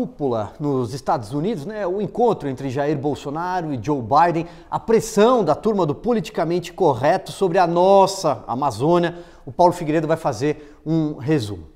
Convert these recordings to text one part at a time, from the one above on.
cúpula nos Estados Unidos, né, é o encontro entre Jair Bolsonaro e Joe Biden, a pressão da turma do politicamente correto sobre a nossa Amazônia, o Paulo Figueiredo vai fazer um resumo.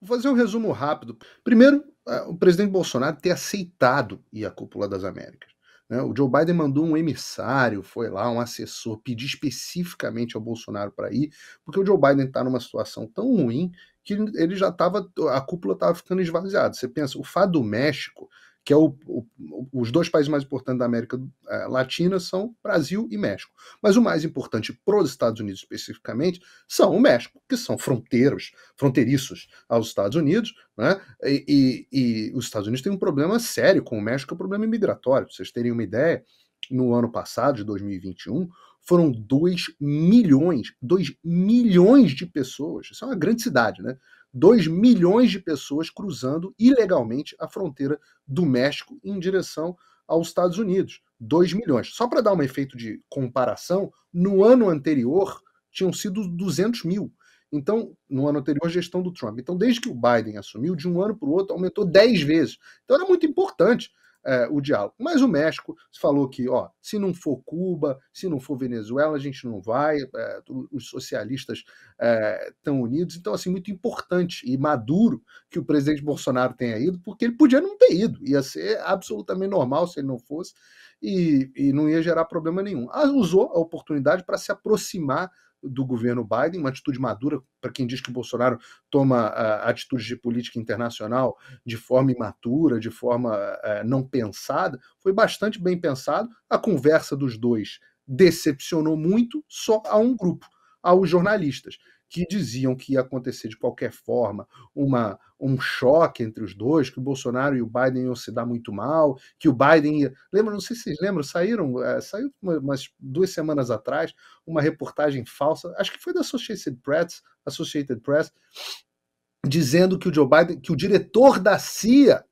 Vou fazer um resumo rápido. Primeiro, é, o presidente Bolsonaro ter aceitado ir à cúpula das Américas. Né? O Joe Biden mandou um emissário, foi lá, um assessor, pedir especificamente ao Bolsonaro para ir, porque o Joe Biden está numa situação tão ruim que ele já estava, a cúpula estava ficando esvaziada. Você pensa, o fato do México, que é o, o, os dois países mais importantes da América é, Latina são Brasil e México. Mas o mais importante para os Estados Unidos especificamente são o México, que são fronteiros, fronteiriços aos Estados Unidos, né? E, e, e os Estados Unidos têm um problema sério com o México, que é um problema migratório. para vocês terem uma ideia, no ano passado, de 2021, foram 2 milhões, 2 milhões de pessoas, isso é uma grande cidade, né? 2 milhões de pessoas cruzando ilegalmente a fronteira do México em direção aos Estados Unidos. 2 milhões. Só para dar um efeito de comparação, no ano anterior tinham sido 200 mil. Então, no ano anterior, gestão do Trump. Então, desde que o Biden assumiu, de um ano para o outro, aumentou 10 vezes. Então, era muito importante é, o diálogo. Mas o México falou que, ó, se não for Cuba, se não for Venezuela, a gente não vai, é, os socialistas estão é, unidos. Então, assim, muito importante e maduro que o presidente Bolsonaro tenha ido, porque ele podia não ter ido, ia ser absolutamente normal se ele não fosse, e, e não ia gerar problema nenhum. Ah, usou a oportunidade para se aproximar do governo Biden, uma atitude madura para quem diz que Bolsonaro toma uh, atitudes de política internacional de forma imatura, de forma uh, não pensada, foi bastante bem pensado. A conversa dos dois decepcionou muito só a um grupo, aos jornalistas que diziam que ia acontecer de qualquer forma uma, um choque entre os dois, que o Bolsonaro e o Biden iam se dar muito mal, que o Biden ia. Lembra, não sei se vocês lembram, saíram, é, saiu umas duas semanas atrás uma reportagem falsa, acho que foi da Associated Press, Associated Press dizendo que o Joe Biden, que o diretor da CIA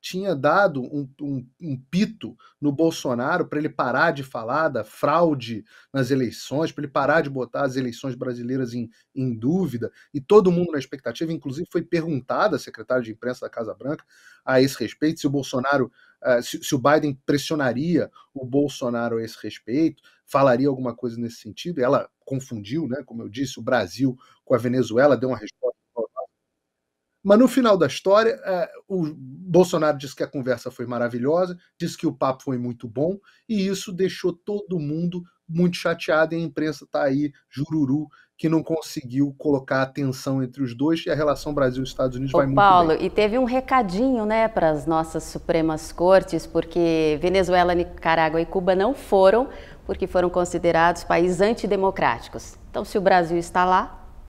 tinha dado um, um, um pito no Bolsonaro para ele parar de falar da fraude nas eleições, para ele parar de botar as eleições brasileiras em, em dúvida, e todo mundo na expectativa, inclusive foi perguntada a secretária de imprensa da Casa Branca a esse respeito, se o Bolsonaro, eh, se, se o Biden pressionaria o Bolsonaro a esse respeito, falaria alguma coisa nesse sentido, ela confundiu, né, como eu disse, o Brasil com a Venezuela, deu uma resposta mas no final da história, é, o Bolsonaro disse que a conversa foi maravilhosa, disse que o papo foi muito bom, e isso deixou todo mundo muito chateado, e a imprensa está aí, jururu, que não conseguiu colocar a tensão entre os dois, e a relação Brasil-Estados Unidos Ô, vai muito Paulo, bem. e teve um recadinho né, para as nossas Supremas Cortes, porque Venezuela, Nicarágua e Cuba não foram, porque foram considerados países antidemocráticos. Então, se o Brasil está lá,